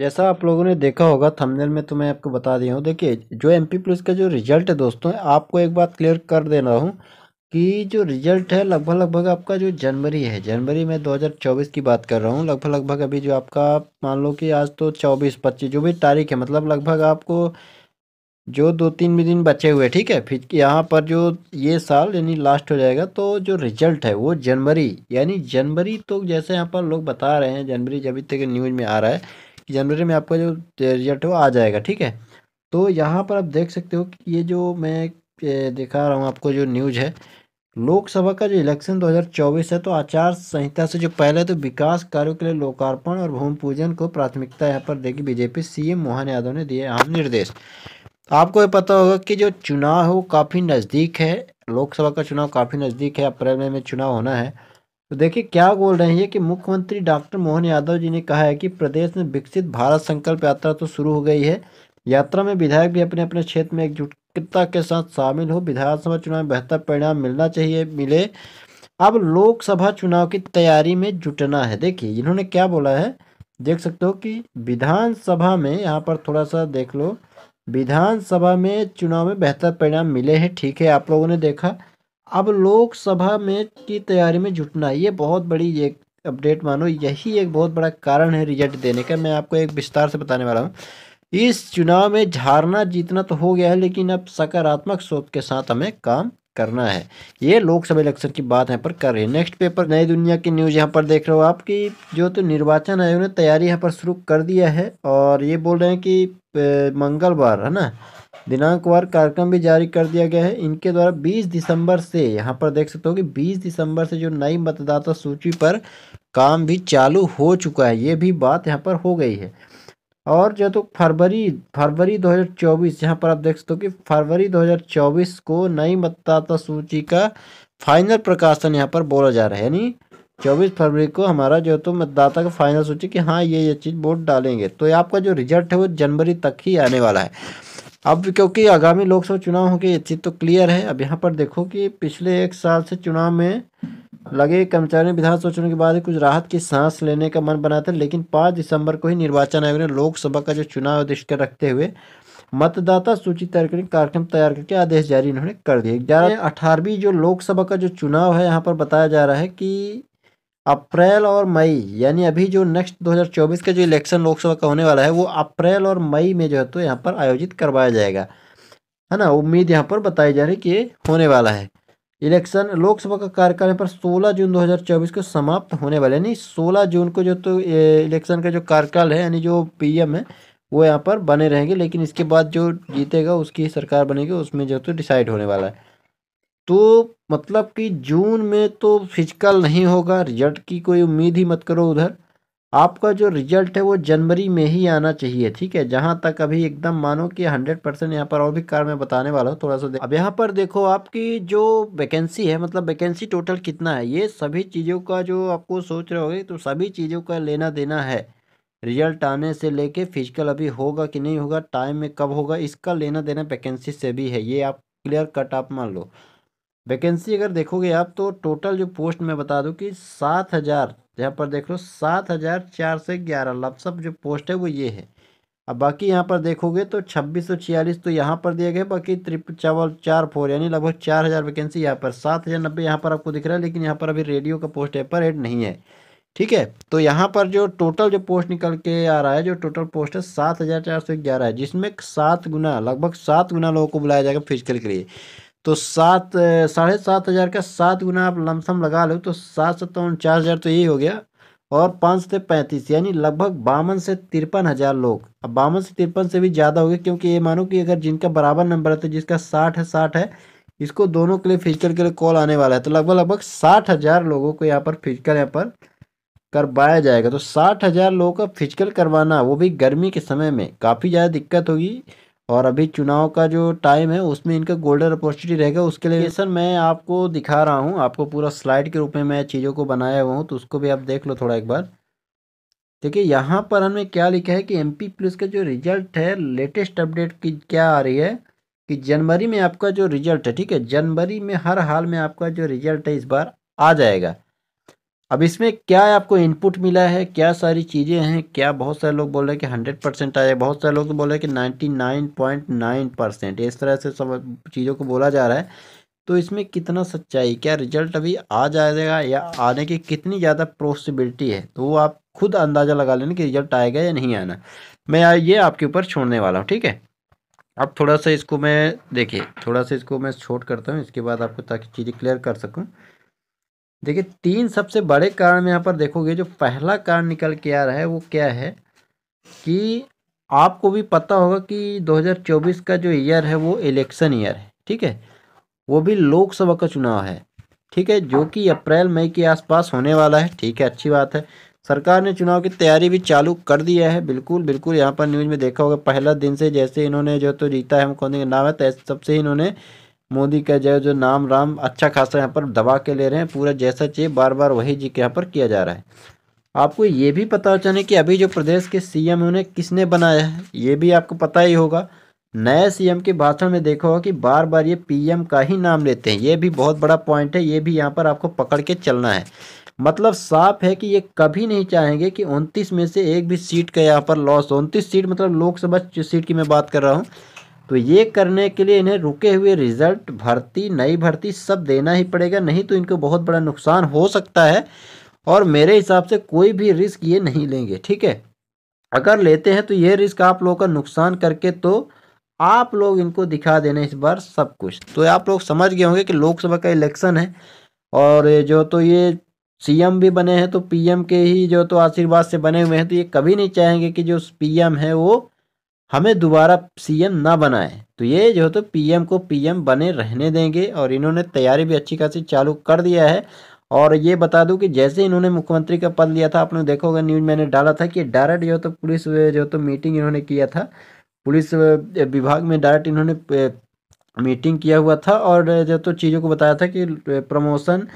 जैसा आप लोगों ने देखा होगा थंबनेल में तो मैं आपको बता दिया हूँ देखिए जो एम पी प्लस का जो रिजल्ट है दोस्तों आपको एक बात क्लियर कर देना हूँ कि जो रिजल्ट है लगभग लगभग आपका जो जनवरी है जनवरी में 2024 की बात कर रहा हूँ लगभग लगभग अभी जो आपका मान लो कि आज तो 24 पच्चीस जो भी तारीख है मतलब लगभग आपको जो दो तीन भी दिन बचे हुए ठीक है फिर यहाँ पर जो ये साल यानी लास्ट हो जाएगा तो जो रिजल्ट है वो जनवरी यानी जनवरी तो जैसे यहाँ पर लोग बता रहे हैं जनवरी जब तक न्यूज़ में आ रहा है जनवरी में आपका जो रिजल्ट है वो आ जाएगा ठीक है तो यहाँ पर आप देख सकते हो कि ये जो मैं दिखा रहा हूँ आपको जो न्यूज़ है लोकसभा का जो इलेक्शन 2024 है तो आचार संहिता से जो पहले तो विकास कार्यों के लिए लोकार्पण और भूमि पूजन को प्राथमिकता यहाँ पर देगी बीजेपी सीएम मोहन यादव ने दिए अहम निर्देश आपको ये पता होगा कि जो चुनाव है वो काफ़ी नज़दीक है लोकसभा का चुनाव काफ़ी नज़दीक है अप्रैल में, में चुनाव होना है तो देखिए क्या बोल रहे हैं कि मुख्यमंत्री डॉक्टर मोहन यादव जी ने कहा है कि प्रदेश में विकसित भारत संकल्प यात्रा तो शुरू हो गई है यात्रा में विधायक भी अपने अपने क्षेत्र में एकजुटता के साथ शामिल हो विधानसभा चुनाव में बेहतर परिणाम मिलना चाहिए मिले अब लोकसभा चुनाव की तैयारी में जुटना है देखिए इन्होंने क्या बोला है देख सकते हो कि विधानसभा में यहाँ पर थोड़ा सा देख लो विधानसभा में चुनाव में बेहतर परिणाम मिले हैं ठीक है आप लोगों ने देखा अब लोकसभा में की तैयारी में जुटना ये बहुत बड़ी एक अपडेट मानो यही एक बहुत बड़ा कारण है रिजल्ट देने का मैं आपको एक विस्तार से बताने वाला हूँ इस चुनाव में झारना जीतना तो हो गया है लेकिन अब सकारात्मक सोच के साथ हमें काम करना है ये लोकसभा इलेक्शन की बात यहाँ पर कर रही है नेक्स्ट पेपर नई दुनिया की न्यूज़ यहाँ पर देख रहे हो आप कि जो तो निर्वाचन आयोग ने तैयारी यहाँ पर शुरू कर दिया है और ये बोल रहे हैं कि मंगलवार है ना दिनांकवार कार्यक्रम भी जारी कर दिया गया है इनके द्वारा 20 दिसंबर से यहाँ पर देख सकते हो कि 20 दिसंबर से जो नई मतदाता सूची पर काम भी चालू हो चुका है ये भी बात यहाँ पर हो गई है और जो तो फरवरी फरवरी 2024 यहाँ पर आप देख सकते हो कि फरवरी 2024 को नई मतदाता सूची का फाइनल प्रकाशन यहाँ पर बोला जा रहा है यानी चौबीस फरवरी को हमारा जो तो मतदाता का फाइनल सूची कि हाँ ये ये चीज़ वोट डालेंगे तो आपका जो रिजल्ट है वो जनवरी तक ही आने वाला है अब क्योंकि आगामी लोकसभा चुनाव होंगे ये चीज़ तो क्लियर है अब यहाँ पर देखो कि पिछले एक साल से चुनाव में लगे कर्मचारी विधानसभा चुनाव के बाद कुछ राहत की सांस लेने का मन बना था लेकिन पाँच दिसंबर को ही निर्वाचन आयोग ने लोकसभा का जो चुनाव दृष्टि रखते हुए मतदाता सूची तैयार करने कार्यक्रम तैयार करके आदेश जारी इन्होंने कर दिया ग्यारह अठारहवीं जो लोकसभा का जो चुनाव है यहाँ पर बताया जा रहा है कि अप्रैल और मई यानी अभी जो नेक्स्ट 2024 का जो इलेक्शन लोकसभा का होने वाला है वो अप्रैल और मई में जो है तो यहाँ पर आयोजित करवाया जाएगा है ना उम्मीद यहाँ पर बताई जा रही कि होने वाला है इलेक्शन लोकसभा का कार्यकाल पर 16 जून 2024 को समाप्त होने वाला यानी 16 जून को जो तो इलेक्शन का जो कार्यकाल है यानी जो पी है वो यहाँ पर बने रहेंगे लेकिन इसके बाद जो जीतेगा उसकी सरकार बनेगी उसमें जो तो डिसाइड होने वाला है तो मतलब कि जून में तो फिजिकल नहीं होगा रिजल्ट की कोई उम्मीद ही मत करो उधर आपका जो रिजल्ट है वो जनवरी में ही आना चाहिए ठीक है जहाँ तक अभी एकदम मानो कि हंड्रेड परसेंट यहाँ पर और भी कार मैं बताने वाला हूँ थोड़ा सा अब यहाँ पर देखो आपकी जो वैकेंसी है मतलब वैकेंसी टोटल कितना है ये सभी चीज़ों का जो आपको सोच रहे होगे तो सभी चीज़ों का लेना देना है रिजल्ट आने से लेके फिजिकल अभी होगा कि नहीं होगा टाइम में कब होगा इसका लेना देना वैकेंसी से भी है ये आप क्लियर कट आप मान लो वैकेंसी अगर देखोगे आप तो टोटल जो पोस्ट मैं बता दूं कि सात हज़ार यहाँ पर देख लो सात हज़ार चार से ग्यारह लपसप जो पोस्ट है वो ये है अब बाकी यहाँ पर देखोगे तो छब्बीस सौ छियालीस तो यहाँ पर दिए गए बाकी त्रिप चावल चार फोर यानी लगभग चार हज़ार वैकेंसी यहाँ पर सात हज़ार नब्बे यहाँ पर आपको दिख रहा है लेकिन यहाँ पर अभी रेडियो का पोस्ट है पर एड नहीं है ठीक है तो यहाँ पर जो टोटल जो पोस्ट निकल के आ रहा है जो टोटल पोस्ट है सात हज़ार चार सौ ग्यारह है जिसमें सात गुना लगभग सात गुना लोगों को बुलाया जाएगा फिजिकल के लिए तो सात साढ़े सात हज़ार का सात गुना आप लमसम लगा लो तो सात सत्तावन चार हज़ार तो यही हो गया और पाँच से पैंतीस यानी लगभग बावन से तिरपन हज़ार लोग अब बावन से तिरपन से भी ज़्यादा हो गया क्योंकि ये मानो कि अगर जिनका बराबर नंबर है तो जिसका साठ है साठ है इसको दोनों के लिए फिजिकल के लिए कॉल आने वाला है तो लगभग लगभग साठ हज़ार लोगों को यहाँ पर फिजिकल यहाँ पर करवाया जाएगा तो साठ हज़ार लोगों का फिजिकल करवाना वो भी गर्मी के समय में काफ़ी ज़्यादा दिक्कत होगी और अभी चुनाव का जो टाइम है उसमें इनका गोल्डन अपॉर्चुनिटी रहेगा उसके लिए सर मैं आपको दिखा रहा हूँ आपको पूरा स्लाइड के रूप में मैं चीज़ों को बनाया हुआ हूँ तो उसको भी आप देख लो थोड़ा एक बार देखिए यहाँ पर हमने क्या लिखा है कि एम पी पुलिस का जो रिजल्ट है लेटेस्ट अपडेट की क्या आ रही है कि जनवरी में आपका जो रिजल्ट है ठीक है जनवरी में हर हाल में आपका जो रिजल्ट है इस बार आ जाएगा अब इसमें क्या आपको इनपुट मिला है क्या सारी चीज़ें हैं क्या बहुत सारे लोग बोल रहे हैं कि हंड्रेड परसेंट आया बहुत सारे लोग तो बोल रहे हैं कि ninety nine point nine percent इस तरह से सब चीज़ों को बोला जा रहा है तो इसमें कितना सच्चाई क्या रिजल्ट अभी आ जाएगा या आने की कितनी ज़्यादा पॉसिबिलिटी है तो वो आप खुद अंदाज़ा लगा लेना कि रिजल्ट आएगा या नहीं आना मैं ये आपके ऊपर छोड़ने वाला हूँ ठीक है अब थोड़ा सा इसको मैं देखिए थोड़ा सा इसको मैं छोट करता हूँ इसके बाद आपको ताकि चीज़ें क्लियर कर सकूँ देखिए तीन सबसे बड़े कारण यहाँ पर देखोगे जो पहला कारण निकल के आ रहा है वो क्या है कि आपको भी पता होगा कि 2024 का जो ईयर है वो इलेक्शन ईयर है ठीक है वो भी लोकसभा का चुनाव है ठीक है जो कि अप्रैल मई के आसपास होने वाला है ठीक है अच्छी बात है सरकार ने चुनाव की तैयारी भी चालू कर दिया है बिल्कुल बिल्कुल यहाँ पर न्यूज़ में देखा होगा पहला दिन से जैसे इन्होंने जो तो जीता है हम कौन देंगे नाम है तो सबसे इन्होंने मोदी का जो जो नाम राम अच्छा खासा यहाँ पर दबा के ले रहे हैं पूरा जैसा चाहिए बार बार वही जी के यहाँ पर किया जा रहा है आपको ये भी पता चले कि अभी जो प्रदेश के सीएम उन्हें किसने बनाया है ये भी आपको पता ही होगा नए सीएम के भाषण में देखा होगा कि बार बार ये पीएम का ही नाम लेते हैं ये भी बहुत बड़ा पॉइंट है ये भी यहाँ पर आपको पकड़ के चलना है मतलब साफ है कि ये कभी नहीं चाहेंगे कि उनतीस में से एक भी सीट का यहाँ पर लॉस हो उनतीस सीट मतलब लोकसभा सीट की मैं बात कर रहा हूँ तो ये करने के लिए इन्हें रुके हुए रिज़ल्ट भर्ती नई भर्ती सब देना ही पड़ेगा नहीं तो इनको बहुत बड़ा नुकसान हो सकता है और मेरे हिसाब से कोई भी रिस्क ये नहीं लेंगे ठीक है अगर लेते हैं तो ये रिस्क आप लोगों का नुकसान करके तो आप लोग इनको दिखा देने इस बार सब कुछ तो आप लोग समझ गए होंगे कि लोकसभा का इलेक्शन है और जो तो ये सीएम भी बने हैं तो पीएम के ही जो तो आशीर्वाद से बने हुए हैं तो ये कभी नहीं चाहेंगे कि जो पीएम है वो हमें दोबारा सीएम ना बनाए तो ये जो है तो पीएम को पीएम बने रहने देंगे और इन्होंने तैयारी भी अच्छी खासी चालू कर दिया है और ये बता दूं कि जैसे इन्होंने मुख्यमंत्री का पद लिया था आपने देखोगे न्यूज मैंने डाला था कि डायरेक्ट जो तो पुलिस जो तो मीटिंग इन्होंने किया था पुलिस विभाग में डायरेक्ट इन्होंने मीटिंग किया हुआ था और जो तो चीज़ों को बताया था कि प्रमोशन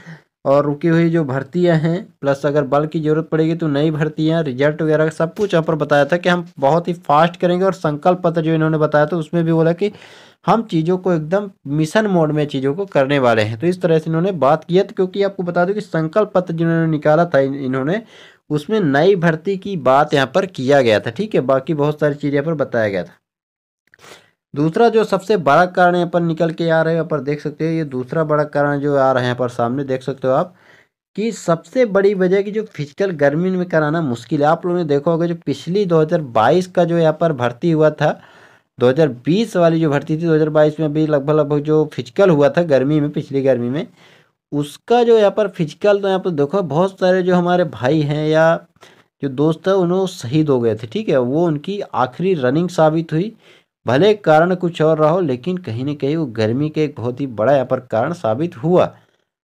और रुकी हुई जो भर्तियाँ हैं प्लस अगर बल की ज़रूरत पड़ेगी तो नई भर्तियाँ रिजल्ट वगैरह सब कुछ यहाँ पर बताया था कि हम बहुत ही फास्ट करेंगे और संकल्प पत्र जो इन्होंने बताया था उसमें भी बोला कि हम चीज़ों को एकदम मिशन मोड में चीज़ों को करने वाले हैं तो इस तरह से इन्होंने बात की है तो क्योंकि आपको बता दूँ कि संकल्प पत्र जिन्होंने निकाला था इन्होंने उसमें नई भर्ती की बात यहाँ पर किया गया था ठीक है बाकी बहुत सारी चीज़ यहाँ पर बताया गया था दूसरा जो सबसे बड़ा कारण यहाँ पर निकल के आ रहे हैं यहाँ पर देख सकते हो ये दूसरा बड़ा कारण जो आ रहा है यहाँ पर सामने देख सकते हो आप कि सबसे बड़ी वजह की जो फिजिकल गर्मी में कराना मुश्किल है आप लोगों ने देखा होगा जो पिछली 2022 का जो यहाँ पर भर्ती हुआ था 2020 वाली जो भर्ती थी 2022 में भी लगभग लगभग जो फिजिकल हुआ था गर्मी में पिछली गर्मी में उसका जो यहाँ पर फिजिकल तो यहाँ पर देखो बहुत सारे जो हमारे भाई हैं या जो दोस्त है उन्होंने शहीद हो गए थे ठीक है वो उनकी आखिरी रनिंग साबित हुई भले कारण कुछ और रहा हो लेकिन कहीं ना कहीं वो गर्मी के एक बहुत ही बड़ा यहाँ पर कारण साबित हुआ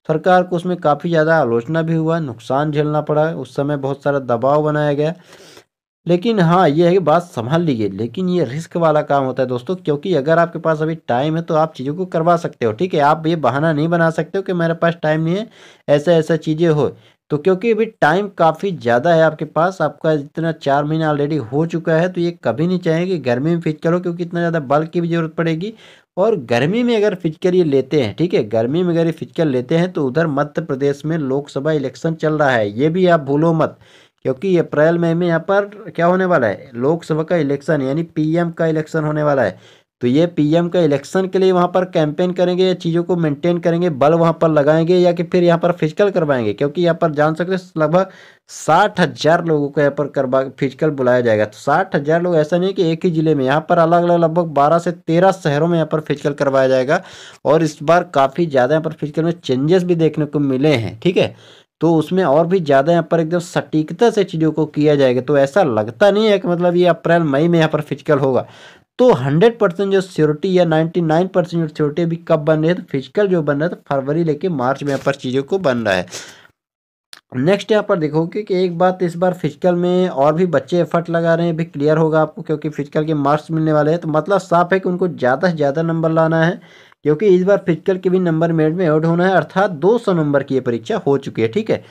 सरकार को उसमें काफ़ी ज़्यादा आलोचना भी हुआ नुकसान झेलना पड़ा उस समय बहुत सारा दबाव बनाया गया लेकिन हाँ ये है कि बात संभाल लीजिए लेकिन ये रिस्क वाला काम होता है दोस्तों क्योंकि अगर आपके पास अभी टाइम है तो आप चीज़ों को करवा सकते हो ठीक है आप ये बहाना नहीं बना सकते हो कि मेरे पास टाइम नहीं है ऐसा ऐसा चीज़ें हो तो क्योंकि अभी टाइम काफ़ी ज़्यादा है आपके पास आपका इतना चार महीना ऑलरेडी हो चुका है तो ये कभी नहीं चाहेंगे कि गर्मी में फिज करो क्योंकि इतना ज़्यादा बल्ब की भी ज़रूरत पड़ेगी और गर्मी में अगर फिजिकल ये लेते हैं ठीक है गर्मी में अगर ये फिजिकल लेते हैं तो उधर मध्य प्रदेश में लोकसभा इलेक्शन चल रहा है ये भी आप भूलो मत क्योंकि अप्रैल मई में यहाँ पर क्या होने वाला है लोकसभा का इलेक्शन यानी पीएम का इलेक्शन होने वाला है तो ये पीएम का इलेक्शन के लिए वहाँ पर कैंपेन करेंगे या चीज़ों को मेंटेन करेंगे बल वहाँ पर लगाएंगे या कि फिर यहाँ पर फिजिकल करवाएंगे क्योंकि यहाँ पर जान सकते हैं लगभग साठ हज़ार लोगों को यहाँ पर करवा फिजिकल बुलाया जाएगा तो साठ हज़ार लोग ऐसा नहीं कि एक ही ज़िले में यहाँ पर अलग अलग लगभग बारह से तेरह शहरों में यहाँ पर फिजिकल करवाया जाएगा और इस बार काफ़ी ज़्यादा यहाँ पर फिजिकल में चेंजेस भी देखने को मिले हैं ठीक है तो उसमें और भी ज़्यादा यहाँ पर एकदम सटीकता से चीज़ों को किया जाएगा तो ऐसा लगता नहीं है कि मतलब ये अप्रैल मई में यहाँ पर फिजिकल होगा तो 100 परसेंट जो सियोरिटी या 99 परसेंट जो सियोरिटी अभी कब बन रही है तो फिजिकल जो बन रहा है तो फरवरी लेके मार्च में यहाँ पर चीज़ों को बन रहा है नेक्स्ट यहाँ पर देखोगे कि एक बात इस बार फिजिकल में और भी बच्चे एफर्ट लगा रहे हैं भी क्लियर होगा आपको क्योंकि फिजिकल के मार्क्स मिलने वाले हैं तो मतलब साफ है कि उनको ज़्यादा से ज़्यादा नंबर लाना है क्योंकि इस बार फिजिकल के भी नंबर मेरिट में एड होना है अर्थात सौ नंबर की ये परीक्षा हो चुकी है ठीक है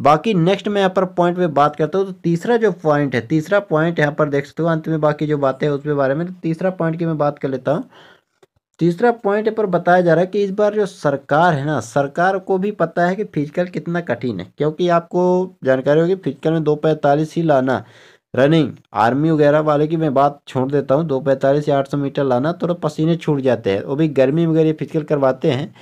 बाकी नेक्स्ट मैं यहाँ पर पॉइंट में बात करता हूँ तो तीसरा जो पॉइंट है तीसरा पॉइंट यहाँ पर देख सकते हो अंत में बाकी जो बातें हैं उसके बारे में तो तीसरा पॉइंट की मैं बात कर लेता हूँ तीसरा पॉइंट पर बताया जा रहा है कि इस बार जो सरकार है ना सरकार को भी पता है कि फिजिकल कितना कठिन है क्योंकि आपको जानकारी होगी फिजिकल में दो पैंतालीस ही लाना रनिंग आर्मी वगैरह वाले की मैं बात छोड़ देता हूँ दो पैंतालीस या आठ सौ मीटर लाना थोड़ा पसीने छूट जाते हैं वो भी गर्मी वगैरह फिजिकल करवाते हैं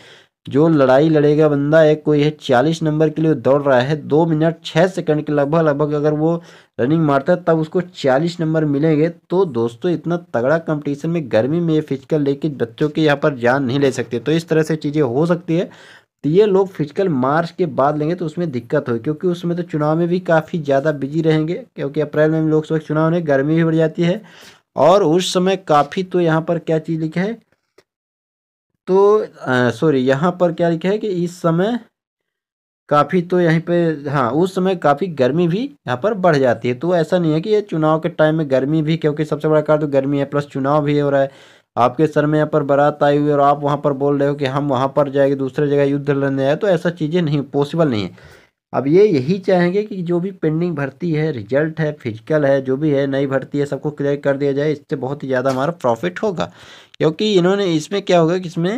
जो लड़ाई लड़ेगा बंदा एक कोई है चालीस नंबर के लिए दौड़ रहा है दो मिनट छः सेकंड के लगभग लगभग अगर वो रनिंग मारता है तब उसको चालीस नंबर मिलेंगे तो दोस्तों इतना तगड़ा कंपटीशन में गर्मी में फिजिकल लेके बच्चों के यहाँ पर जान नहीं ले सकते तो इस तरह से चीज़ें हो सकती है तो ये लोग फिजिकल मार्च के बाद लेंगे तो उसमें दिक्कत हो क्योंकि उसमें तो चुनाव में भी काफ़ी ज़्यादा बिजी रहेंगे क्योंकि अप्रैल में लोकसभा चुनाव में गर्मी भी बढ़ जाती है और उस समय काफ़ी तो यहाँ पर क्या चीज़ लिखा है तो सॉरी यहाँ पर क्या लिखा है कि इस समय काफ़ी तो यहीं पे हाँ उस समय काफ़ी गर्मी भी यहाँ पर बढ़ जाती है तो ऐसा नहीं है कि ये चुनाव के टाइम में गर्मी भी क्योंकि सबसे बड़ा कारण तो गर्मी है प्लस चुनाव भी हो रहा है आपके सर में यहाँ पर बारात आई हुई और आप वहाँ पर बोल रहे हो कि हम वहाँ पर जाएंगे दूसरे जगह युद्ध लड़ने आए तो ऐसा चीज़ें नहीं पॉसिबल नहीं है अब ये यही चाहेंगे कि जो भी पेंडिंग भर्ती है रिजल्ट है फिजिकल है जो भी है नई भर्ती है सबको क्लियर कर दिया जाए इससे बहुत ही ज़्यादा हमारा प्रॉफिट होगा क्योंकि इन्होंने इसमें क्या होगा कि इसमें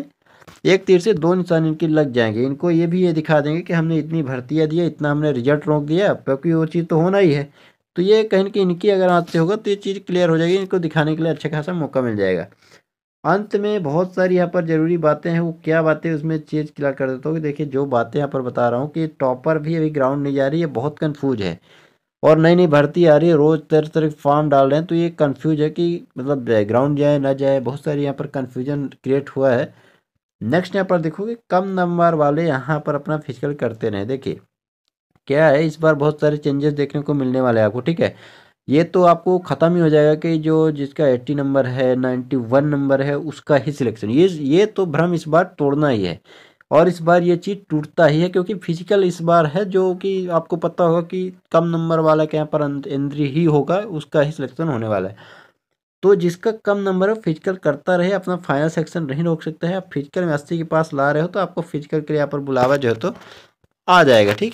एक तीर से दो निशान इनके लग जाएंगे इनको ये भी ये दिखा देंगे कि हमने इतनी भर्तियाँ दी है इतना हमने रिजल्ट रोक दिया क्योंकि वो चीज़ तो होना ही है तो ये कहीं कि इनकी अगर आते से होगा तो ये चीज़ क्लियर हो जाएगी इनको दिखाने के लिए अच्छा खासा मौका मिल जाएगा अंत में बहुत सारी यहाँ पर ज़रूरी बातें हैं वो क्या बातें उसमें चेंज क्लियर कर देता हूँ देखिए जो बातें यहाँ पर बता रहा हूँ कि टॉपर भी अभी ग्राउंड नहीं जा रही है बहुत कन्फ्यूज है और नई नई भर्ती आ रही है रोज़ तरह तरह फॉर्म डाल रहे हैं तो ये कन्फ्यूज है कि मतलब ग्राउंड जाए ना जाए बहुत सारी यहाँ पर कन्फ्यूजन क्रिएट हुआ है नेक्स्ट यहाँ पर देखो कि कम नंबर वाले यहाँ पर अपना फिजिकल करते रहे देखिए क्या है इस बार बहुत सारे चेंजेस देखने को मिलने वाले हैं आपको ठीक है ये तो आपको ख़त्म ही हो जाएगा कि जो जिसका एट्टी नंबर है नाइन्टी वन नंबर है उसका ही सिलेक्शन ये ये तो भ्रम इस बार तोड़ना ही है और इस बार ये चीज़ टूटता ही है क्योंकि फिजिकल इस बार है जो कि आपको पता होगा कि कम नंबर वाला के यहाँ पर इंद्री ही होगा उसका ही सिलेक्शन होने वाला है तो जिसका कम नंबर है फिजिकल करता रहे अपना फाइनल सेक्शन नहीं रोक सकता है आप फिजिकल में अस्सी के पास ला रहे हो तो आपको फिजिकल के लिए यहाँ पर बुलावा जो है तो आ जाएगा ठीक